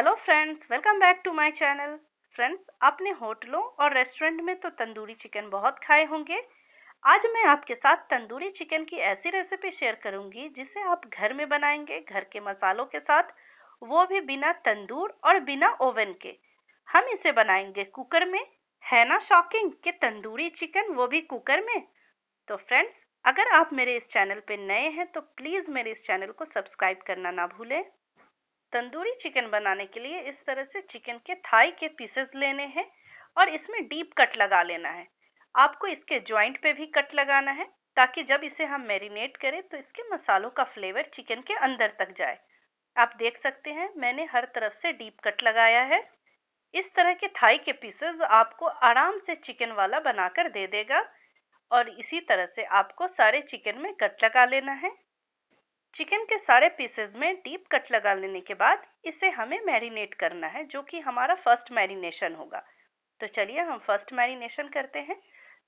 hello friends welcome back to my channel friends आपने होटलों और रेस्टोरेंट में तो तंदूरी चिकन बहुत खाए होंगे आज मैं आपके साथ तंदूरी चिकन की ऐसी रेसिपी शेयर करूंगी जिसे आप घर में बनाएंगे घर के मसालों के साथ वो भी बिना तंदूर और बिना ओवन के हम इसे बनाएंगे कुकर में है ना शॉकिंग कि तंदूरी चिकन वो भी कुकर में तो फ्रेंड्स अगर आप मेरे इस चैनल पर नए हैं तो प्लीज़ मेरे इस चैनल को सब्सक्राइब करना ना भूलें तंदूरी चिकन बनाने के लिए इस तरह से चिकन के थाई के पीसेस लेने हैं और इसमें डीप कट लगा लेना है आपको इसके जॉइंट पे भी कट लगाना है ताकि जब इसे हम मैरिनेट करें तो इसके मसालों का फ्लेवर चिकन के अंदर तक जाए आप देख सकते हैं मैंने हर तरफ से डीप कट लगाया है इस तरह के थाई के पीसेस आपको आराम से चिकन वाला बनाकर दे देगा और इसी तरह से आपको सारे चिकन में कट लगा लेना है चिकन के सारे पीसेस में डीप कट लगा लेने के बाद इसे हमें मैरिनेट करना है जो कि हमारा फर्स्ट मैरिनेशन होगा तो चलिए हम फर्स्ट मैरिनेशन करते हैं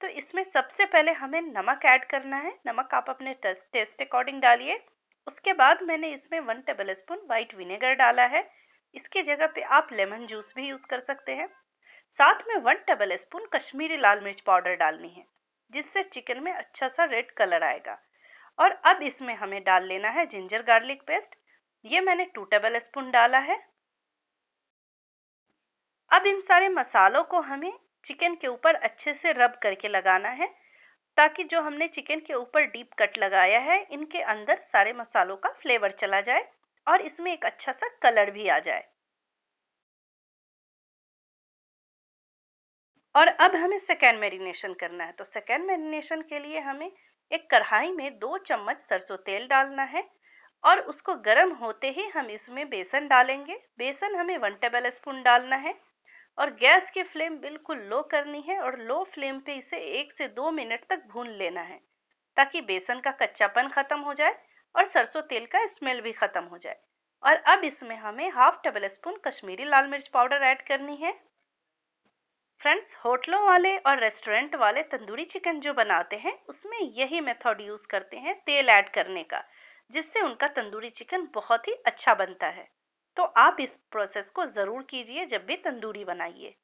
तो इसमें सबसे पहले हमें नमक ऐड करना है नमक आप अपने टेस्ट अकॉर्डिंग डालिए उसके बाद मैंने इसमें one tablespoon white vinegar डाला है इसकी जगह पे आप लेमन जूस भी यूज़ कर सकते हैं साथ में वन टेबल स्पून कश्मीरी लाल मिर्च पाउडर डालनी है जिससे चिकन में अच्छा सा रेड कलर आएगा और अब इसमें हमें डाल लेना है जिंजर गार्लिक पेस्ट ये मैंने टू टेबल स्पून डाला है अब इन सारे मसालों को हमें चिकन के ऊपर अच्छे से रब करके लगाना है ताकि जो हमने चिकन के ऊपर डीप कट लगाया है इनके अंदर सारे मसालों का फ्लेवर चला जाए और इसमें एक अच्छा सा कलर भी आ जाए और अब हमें सेकेंड मैरिनेशन करना है तो सेकेंड मैरिनेशन के लिए हमें एक कढ़ाई में दो चम्मच सरसों तेल डालना है और उसको गर्म होते ही हम इसमें बेसन डालेंगे बेसन हमें वन टेबल स्पून डालना है और गैस की फ्लेम बिल्कुल लो करनी है और लो फ्लेम पे इसे एक से दो मिनट तक भून लेना है ताकि बेसन का कच्चापन ख़त्म हो जाए और सरसों तेल का स्मेल भी ख़त्म हो जाए और अब इसमें हमें हाफ टेबल स्पून कश्मीरी लाल मिर्च पाउडर ऐड करनी है फ्रेंड्स होटलों वाले और रेस्टोरेंट वाले तंदूरी चिकन जो बनाते हैं उसमें यही मेथड यूज़ करते हैं तेल ऐड करने का जिससे उनका तंदूरी चिकन बहुत ही अच्छा बनता है तो आप इस प्रोसेस को ज़रूर कीजिए जब भी तंदूरी बनाइए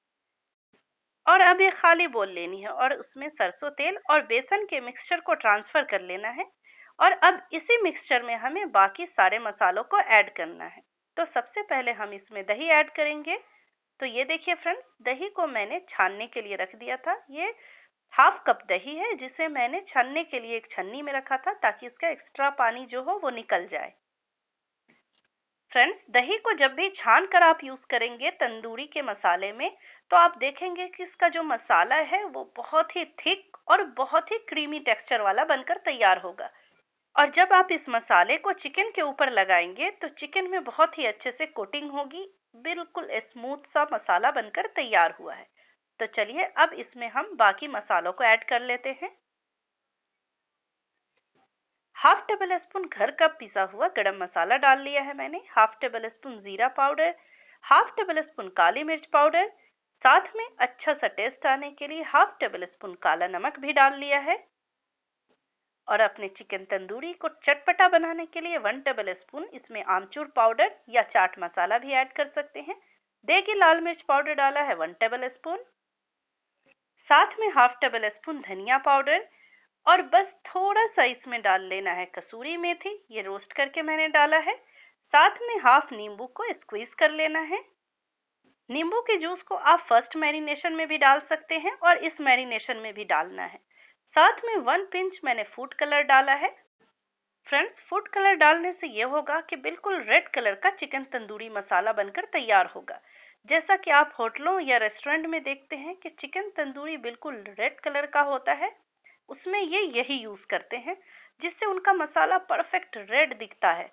और अब ये खाली बोल लेनी है और उसमें सरसों तेल और बेसन के मिक्सचर को ट्रांसफ़र कर लेना है और अब इसी मिक्सचर में हमें बाकी सारे मसालों को ऐड करना है तो सबसे पहले हम इसमें दही ऐड करेंगे तो ये देखिए फ्रेंड्स दही को मैंने छानने के लिए रख दिया था ये हाफ कप दही है जिसे मैंने छनने के लिए एक छन्नी में रखा था ताकि इसका एक्स्ट्रा पानी जो हो वो निकल जाए फ्रेंड्स दही को जब भी छान कर आप यूज़ करेंगे तंदूरी के मसाले में तो आप देखेंगे कि इसका जो मसाला है वो बहुत ही थिक और बहुत ही क्रीमी टेक्सचर वाला बनकर तैयार होगा और जब आप इस मसाले को चिकन के ऊपर लगाएंगे तो चिकन में बहुत ही अच्छे से कोटिंग होगी बिल्कुल स्मूथ सा मसाला बनकर तैयार हुआ है तो चलिए अब इसमें हम बाकी मसालों को ऐड कर लेते हैं हाफ टेबल स्पून घर का पिसा हुआ गरम मसाला डाल लिया है मैंने हाफ टेबल स्पून जीरा पाउडर हाफ टेबल स्पून काली मिर्च पाउडर साथ में अच्छा सा टेस्ट आने के लिए हाफ टेबल स्पून काला नमक भी डाल लिया है और अपने चिकन तंदूरी को चटपटा बनाने के लिए वन टेबल स्पून इसमें आमचूर पाउडर या चाट मसाला भी ऐड कर सकते हैं देगी लाल मिर्च पाउडर डाला है वन टेबल स्पून साथ में हाफ टेबल स्पून धनिया पाउडर और बस थोड़ा सा इसमें डाल लेना है कसूरी मेथी ये रोस्ट करके मैंने डाला है साथ में हाफ नींबू को स्क्वीज कर लेना है नींबू के जूस को आप फर्स्ट मैरिनेशन में भी डाल सकते हैं और इस मैरिनेशन में भी डालना है साथ में वन पिंच मैंने फूड कलर डाला है फ्रेंड्स फूड कलर डालने से ये होगा कि बिल्कुल रेड कलर का चिकन तंदूरी मसाला बनकर तैयार होगा जैसा कि आप होटलों या रेस्टोरेंट में देखते हैं कि चिकन तंदूरी बिल्कुल रेड कलर का होता है उसमें ये यही यूज़ करते हैं जिससे उनका मसाला परफेक्ट रेड दिखता है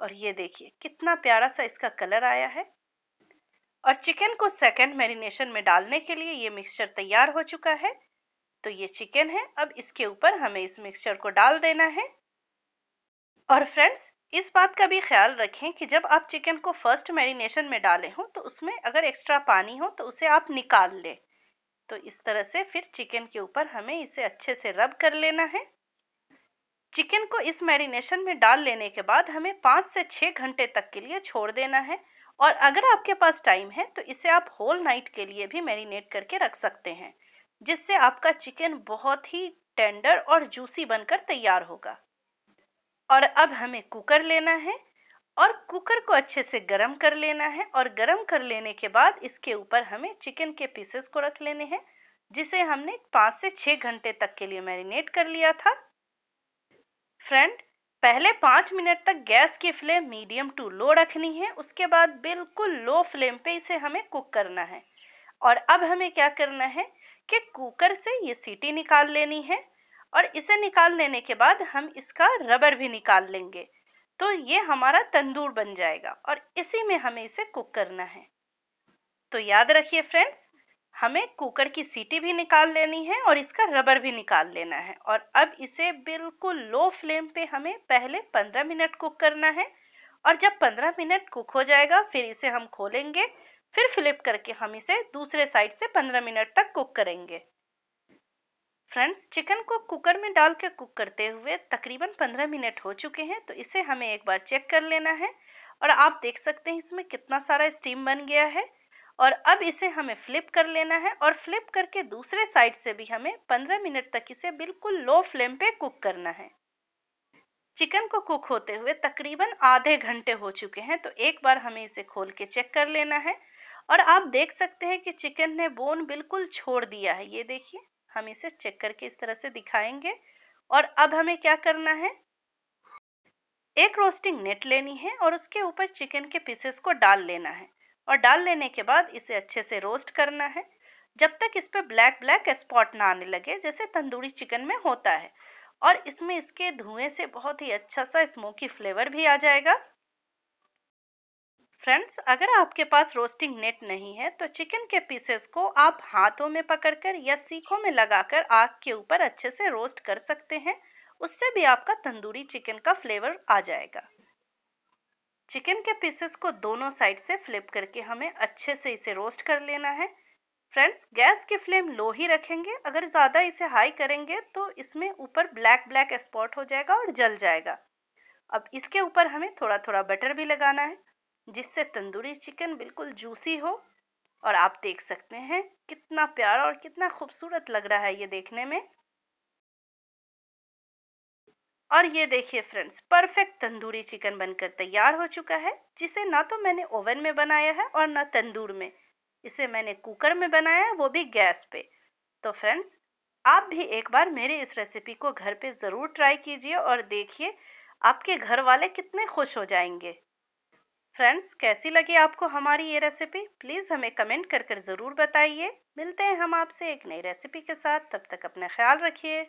और ये देखिए कितना प्यारा सा इसका कलर आया है और चिकन को सेकेंड मैरिनेशन में डालने के लिए ये मिक्सचर तैयार हो चुका है तो ये चिकन है अब इसके ऊपर हमें इस मिक्सचर को डाल देना है और फ्रेंड्स इस बात का भी ख्याल रखें कि जब आप चिकन को फर्स्ट मैरिनेशन में डाले हों तो उसमें अगर एक्स्ट्रा पानी हो तो उसे आप निकाल लें तो इस तरह से फिर चिकन के ऊपर हमें इसे अच्छे से रब कर लेना है चिकन को इस मैरिनेशन में डाल लेने के बाद हमें पाँच से छः घंटे तक के लिए छोड़ देना है और अगर आपके पास टाइम है तो इसे आप होल नाइट के लिए भी मैरिनेट करके रख सकते हैं जिससे आपका चिकन बहुत ही टेंडर और जूसी बनकर तैयार होगा और अब हमें कुकर लेना है और कुकर को अच्छे से गरम कर लेना है और गरम कर लेने के बाद इसके ऊपर हमें चिकन के पीसेस को रख लेने हैं जिसे हमने पाँच से छः घंटे तक के लिए मैरिनेट कर लिया था फ्रेंड पहले पाँच मिनट तक गैस की फ्लेम मीडियम टू लो रखनी है उसके बाद बिल्कुल लो फ्लेम पे इसे हमें कुक करना है और अब हमें क्या करना है कि कुकर से ये सीटी निकाल लेनी है और इसे निकाल लेने के बाद हम इसका रबर भी निकाल लेंगे तो ये हमारा तंदूर बन जाएगा और इसी में हमें इसे कुक करना है तो याद रखिए फ्रेंड्स हमें कुकर की सीटी भी निकाल लेनी है और इसका रबर भी निकाल लेना है और अब इसे बिल्कुल लो फ्लेम पे हमें पहले 15 मिनट कुक करना है और जब 15 मिनट कुक हो जाएगा फिर इसे हम खोलेंगे फिर फ्लिप करके हम इसे दूसरे साइड से 15 मिनट तक कुक करेंगे फ्रेंड्स चिकन को कुकर में डाल के कुक करते हुए तकरीबन 15 मिनट हो चुके हैं तो इसे हमें एक बार चेक कर लेना है और आप देख सकते हैं इसमें कितना सारा स्टीम बन गया है और अब इसे हमें फ्लिप कर लेना है और फ्लिप करके दूसरे साइड से भी हमें 15 मिनट तक इसे बिल्कुल लो फ्लेम पे कुक करना है चिकन को कुक होते हुए तकरीबन आधे घंटे हो चुके हैं तो एक बार हमें इसे खोल के चेक कर लेना है और आप देख सकते हैं कि चिकन ने बोन बिल्कुल छोड़ दिया है ये देखिए हम इसे चेक करके इस तरह से दिखाएंगे और अब हमें क्या करना है एक रोस्टिंग नेट लेनी है और उसके ऊपर चिकन के पीसेस को डाल लेना है और डाल लेने के बाद इसे अच्छे से रोस्ट करना है जब तक इस पर ब्लैक ब्लैक स्पॉट ना आने लगे जैसे तंदूरी चिकन में होता है और इसमें इसके धुएं से बहुत ही अच्छा सा स्मोकी फ्लेवर भी आ जाएगा फ्रेंड्स अगर आपके पास रोस्टिंग नेट नहीं है तो चिकन के पीसेस को आप हाथों में पकड़कर या सीखों में लगाकर आग के ऊपर अच्छे से रोस्ट कर सकते हैं उससे भी आपका तंदूरी चिकन का फ्लेवर आ जाएगा चिकन के पीसेस को दोनों साइड से फ्लिप करके हमें अच्छे से इसे रोस्ट कर लेना है फ्रेंड्स गैस की फ्लेम लो ही रखेंगे अगर ज़्यादा इसे हाई करेंगे तो इसमें ऊपर ब्लैक ब्लैक स्पॉट हो जाएगा और जल जाएगा अब इसके ऊपर हमें थोड़ा थोड़ा बटर भी लगाना है जिससे तंदूरी चिकन बिल्कुल जूसी हो और आप देख सकते हैं कितना प्यारा और कितना खूबसूरत लग रहा है ये देखने में और ये देखिए फ्रेंड्स परफेक्ट तंदूरी चिकन बनकर तैयार हो चुका है जिसे ना तो मैंने ओवन में बनाया है और ना तंदूर में इसे मैंने कुकर में बनाया है वो भी गैस पे तो फ्रेंड्स आप भी एक बार मेरी इस रेसिपी को घर पे ज़रूर ट्राई कीजिए और देखिए आपके घर वाले कितने खुश हो जाएंगे फ्रेंड्स कैसी लगी आपको हमारी ये रेसिपी प्लीज़ हमें कमेंट कर कर ज़रूर बताइए मिलते हैं हम आपसे एक नई रेसिपी के साथ तब तक अपना ख्याल रखिए